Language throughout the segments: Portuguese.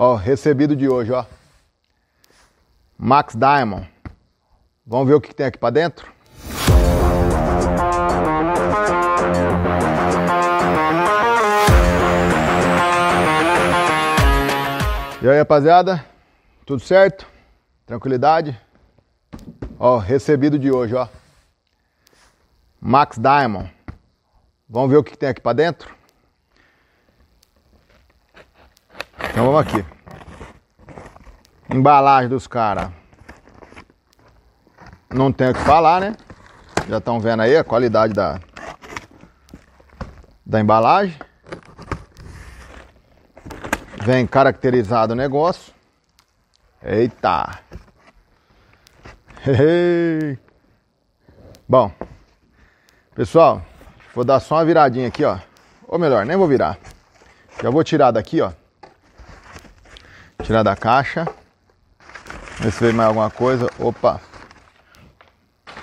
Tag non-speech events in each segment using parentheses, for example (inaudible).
Ó, recebido de hoje, ó. Max Diamond. Vamos ver o que tem aqui para dentro? E aí, rapaziada? Tudo certo? Tranquilidade? Ó, recebido de hoje, ó. Max Diamond. Vamos ver o que tem aqui para dentro? Então vamos aqui. Embalagem dos caras. Não tenho o que falar, né? Já estão vendo aí a qualidade da, da embalagem. Vem caracterizado o negócio. Eita! Hey. (laughs) Bom, pessoal, vou dar só uma viradinha aqui, ó. Ou melhor, nem vou virar. Já vou tirar daqui, ó. Tirar da caixa. Ver se veio mais alguma coisa. Opa!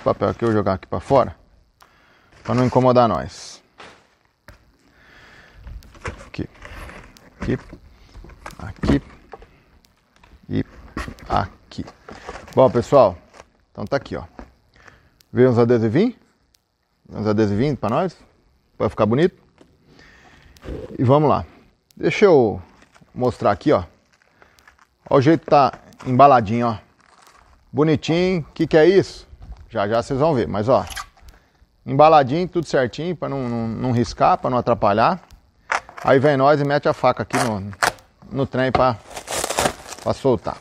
O papel aqui eu vou jogar aqui para fora. para não incomodar nós. Aqui. Aqui. Aqui. E aqui. Bom, pessoal. Então tá aqui, ó. Veio uns adesivinhos. Uns adesivinhos para nós. Vai ficar bonito. E vamos lá. Deixa eu mostrar aqui, ó. Olha o jeito que tá embaladinho, ó. Bonitinho. O que, que é isso? Já já vocês vão ver. Mas ó, embaladinho, tudo certinho, para não, não, não, riscar, para não atrapalhar. Aí vem nós e mete a faca aqui no, no trem para soltar.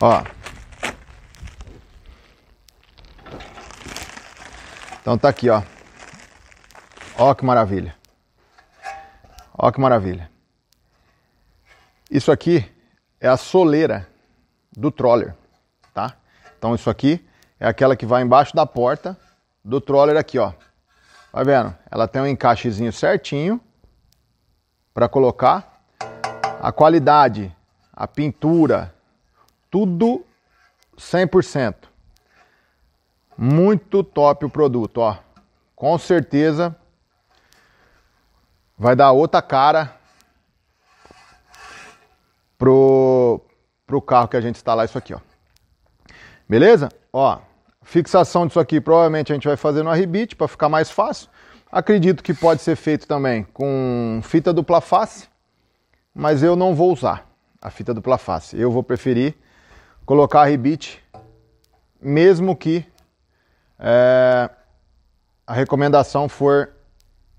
Ó. Então tá aqui, ó. Ó que maravilha. Ó que maravilha. Isso aqui é a soleira do troller, tá? Então isso aqui é aquela que vai embaixo da porta do troller aqui, ó. Tá vendo? Ela tem um encaixezinho certinho para colocar. A qualidade, a pintura, tudo 100%. Muito top o produto, ó. Com certeza vai dar outra cara pro, pro carro que a gente instalar isso aqui, ó. Beleza? Ó, fixação disso aqui provavelmente a gente vai fazer no arrebite para ficar mais fácil. Acredito que pode ser feito também com fita dupla face, mas eu não vou usar a fita dupla face. Eu vou preferir colocar arrebite, mesmo que é, a recomendação for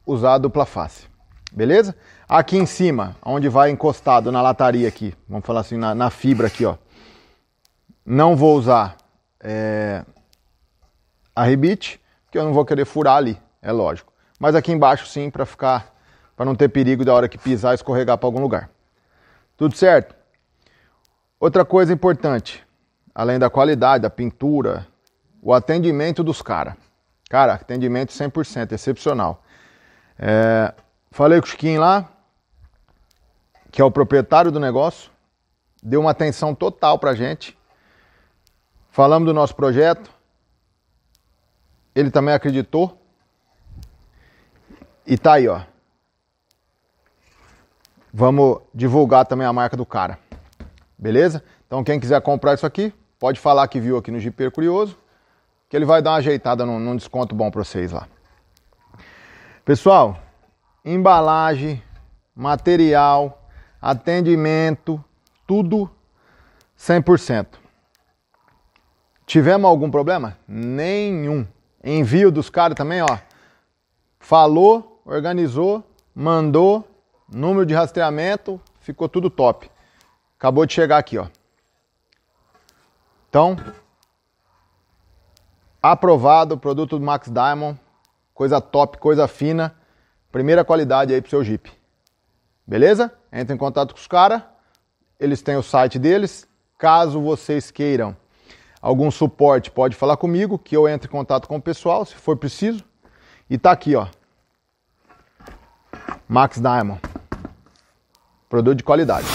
usar a dupla face beleza? Aqui em cima, onde vai encostado na lataria aqui, vamos falar assim, na, na fibra aqui, ó. Não vou usar é, a rebite, porque eu não vou querer furar ali, é lógico. Mas aqui embaixo sim, para ficar, para não ter perigo da hora que pisar escorregar para algum lugar. Tudo certo? Outra coisa importante, além da qualidade, da pintura, o atendimento dos caras. Cara, atendimento 100%, excepcional. É, Falei com o Chiquinho lá, que é o proprietário do negócio, deu uma atenção total pra gente. Falamos do nosso projeto. Ele também acreditou. E tá aí, ó. Vamos divulgar também a marca do cara. Beleza? Então quem quiser comprar isso aqui, pode falar que viu aqui no Jipeiro Curioso, que ele vai dar uma ajeitada num, num desconto bom para vocês lá. Pessoal, embalagem, material, atendimento, tudo 100%. Tivemos algum problema? Nenhum. Envio dos caras também, ó. Falou, organizou, mandou, número de rastreamento, ficou tudo top. Acabou de chegar aqui, ó. Então, aprovado, produto do Max Diamond, coisa top, coisa fina. Primeira qualidade aí pro seu Jeep. Beleza? Entre em contato com os caras. Eles têm o site deles. Caso vocês queiram algum suporte, pode falar comigo que eu entre em contato com o pessoal, se for preciso. E tá aqui, ó. Max Diamond. Produto de qualidade.